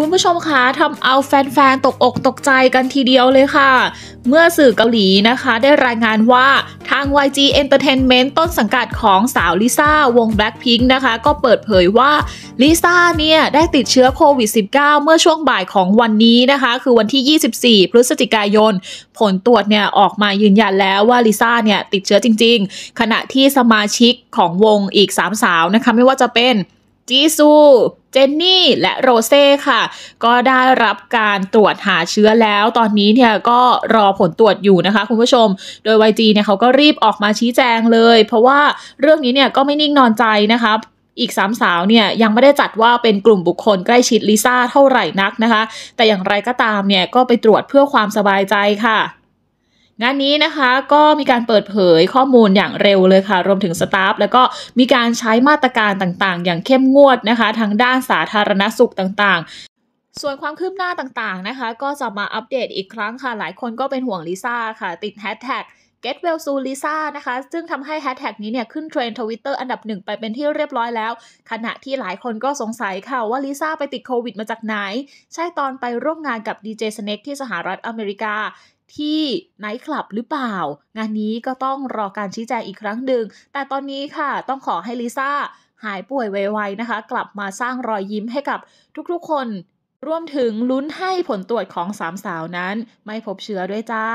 คุณผู้ชมคะทำเอาแฟนๆตกอกตกใจกันทีเดียวเลยค่ะ เมื่อสื่อเกาหลีนะคะได้รายงานว่าทาง YG Entertainment ต้นสังกัดของสาวลิซ่าวง Blackpink นะคะ ก็เปิดเผยว่า ลิซ่าเนี่ยได้ติดเชื้อโควิด -19 เมื่อช่วงบ่ายของวันนี้นะคะ คือวันที่ 24 พฤศจิกายน ผลตรวจเนี่ย ออกมายืนยันแล้วว่าลิซ่าเนี่ย ติดเชื้อจริง ๆ ขณะที่สมาชิกของวงอีก3สาวนะคะไม่ว่าจะเป็นจีซู เจนนี่ และโรเซ่ค่ะ ก็ได้รับการตรวจหาเชื้อแล้ว ตอนนี้เนี่ยก็รอผลตรวจอยู่นะคะ คุณผู้ชม โดย YG เนี่ยเขาก็รีบออกมาชี้แจงเลย เพราะว่าเรื่องนี้เนี่ยก็ไม่นิ่งนอนใจนะคะอีกสามสาวเนี่ยยังไม่ได้จัดว่าเป็นกลุ่มบุคคลใกล้ชิดลิซ่าเท่าไหร่นักนะคะ แต่อย่างไรก็ตามเนี่ย ก็ไปตรวจเพื่อความสบายใจค่ะงานนี้นะคะก็มีการเปิดเผยข้อมูลอย่างเร็วเลยค่ะ รวมถึงสตาฟ แล้วก็มีการใช้มาตรการต่างๆ อย่างเข้มงวดนะคะทางด้านสาธารณสุขต่างๆ ส่วนความคืบหน้าต่างๆนะคะ ก็จะมาอัปเดตอีกครั้งค่ะหลายคนก็เป็นห่วงลิซ่าค่ะ ติดแฮชแท็ก Get Well Soon Lisa นะคะ ซึ่งทำให้แฮชแท็กนี้เนี่ย ขึ้นเทรนด์ทวิตเตอร์อันดับหนึ่งไปเป็นที่เรียบร้อยแล้ว ขณะที่หลายคนก็สงสัยค่ะว่าลิซ่าไปติดโควิดมาจากไหน ใช่ตอนไปร่วมงานกับดีเจสเน็กที่สหรัฐอเมริกาที่ไนท์คลับหรือเปล่า งานนี้ก็ต้องรอการชี้แจงอีกครั้งหนึ่งแต่ตอนนี้ค่ะต้องขอให้ลิซ่าหายป่วยไวๆนะคะ กลับมาสร้างรอยยิ้มให้กับทุกๆคนรวมถึงลุ้นให้ผลตรวจของสามสาวนั้น ไม่พบเชื้อด้วยจ้า